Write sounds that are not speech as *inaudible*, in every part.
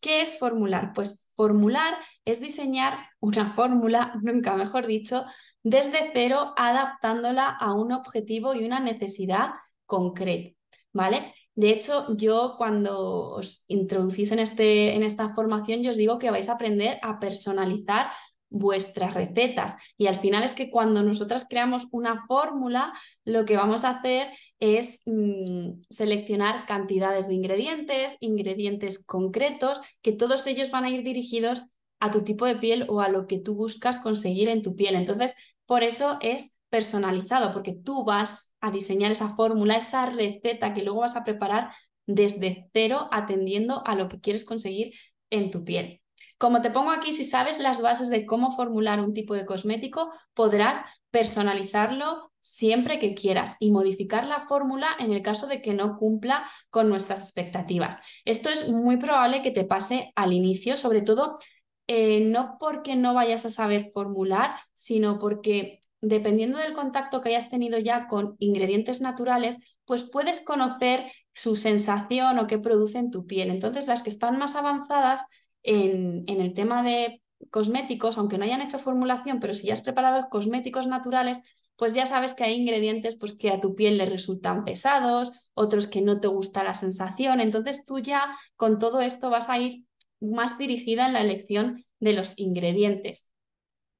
¿Qué es formular? Pues formular es diseñar una fórmula, *laughs* nunca mejor dicho, desde cero, adaptándola a un objetivo y una necesidad concreta, ¿vale? De hecho, yo cuando os introducís en, este, en esta formación, yo os digo que vais a aprender a personalizar vuestras recetas. Y al final es que cuando nosotras creamos una fórmula, lo que vamos a hacer es mm, seleccionar cantidades de ingredientes, ingredientes concretos, que todos ellos van a ir dirigidos a tu tipo de piel o a lo que tú buscas conseguir en tu piel. Entonces, por eso es personalizado, porque tú vas a diseñar esa fórmula, esa receta que luego vas a preparar desde cero, atendiendo a lo que quieres conseguir en tu piel. Como te pongo aquí, si sabes las bases de cómo formular un tipo de cosmético, podrás personalizarlo siempre que quieras y modificar la fórmula en el caso de que no cumpla con nuestras expectativas. Esto es muy probable que te pase al inicio, sobre todo eh, no porque no vayas a saber formular, sino porque dependiendo del contacto que hayas tenido ya con ingredientes naturales, pues puedes conocer su sensación o qué produce en tu piel. Entonces, las que están más avanzadas en, el tema de cosméticos, aunque no hayan hecho formulación, pero si ya has preparado cosméticos naturales, pues ya sabes que hay ingredientes pues, que a tu piel le resultan pesados, otros que no te gusta la sensación. Entonces tú ya con todo esto vas a ir más dirigida en la elección de los ingredientes.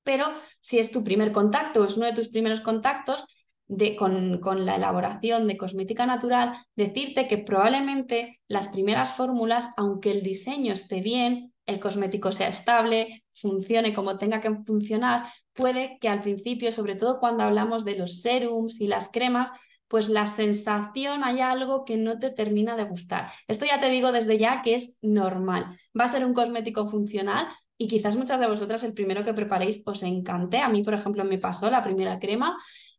Pero si es tu primer contacto o es uno de tus primeros contactos, de, con, con, la elaboración de cosmética natural, decirte que probablemente las primeras fórmulas, aunque el diseño esté bien, el cosmético sea estable, funcione como tenga que funcionar, puede que al principio, sobre todo cuando hablamos de los serums y las cremas, pues la sensación, hay algo que no te termina de gustar. Esto ya te digo desde ya que es normal. Va a ser un cosmético funcional y quizás muchas de vosotras el primero que preparéis os encante. A mí, por ejemplo, me pasó la primera crema,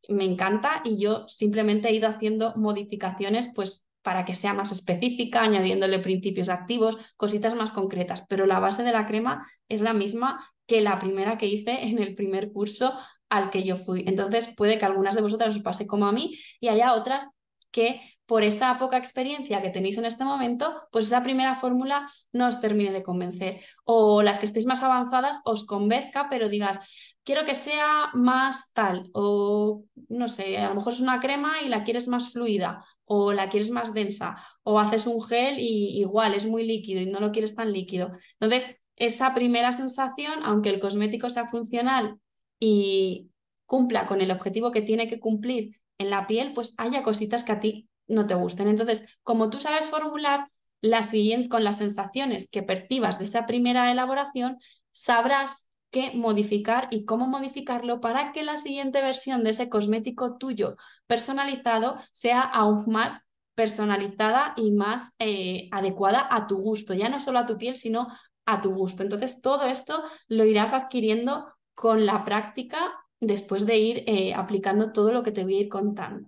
me encanta y yo simplemente he ido haciendo modificaciones pues para que sea más específica, añadiéndole principios activos, cositas más concretas, pero la base de la crema es la misma que la primera que hice en el primer curso al que yo fui. Entonces puede que algunas de vosotras os pase como a mí y haya otras que por esa poca experiencia que tenéis en este momento, pues esa primera fórmula no os termine de convencer. O las que estéis más avanzadas os convenzca, pero digas, quiero que sea más tal, o no sé, a lo mejor es una crema y la quieres más fluida, o la quieres más densa, o haces un gel y igual es muy líquido y no lo quieres tan líquido. Entonces, esa primera sensación, aunque el cosmético sea funcional y cumpla con el objetivo que tiene que cumplir en la piel, pues haya cositas que a ti no te gusten. Entonces, como tú sabes formular la siguiente, con las sensaciones que percibas de esa primera elaboración, sabrás qué modificar y cómo modificarlo para que la siguiente versión de ese cosmético tuyo personalizado sea aún más personalizada y más eh, adecuada a tu gusto, ya no solo a tu piel, sino a tu gusto. Entonces, todo esto lo irás adquiriendo con la práctica después de ir eh, aplicando todo lo que te voy a ir contando.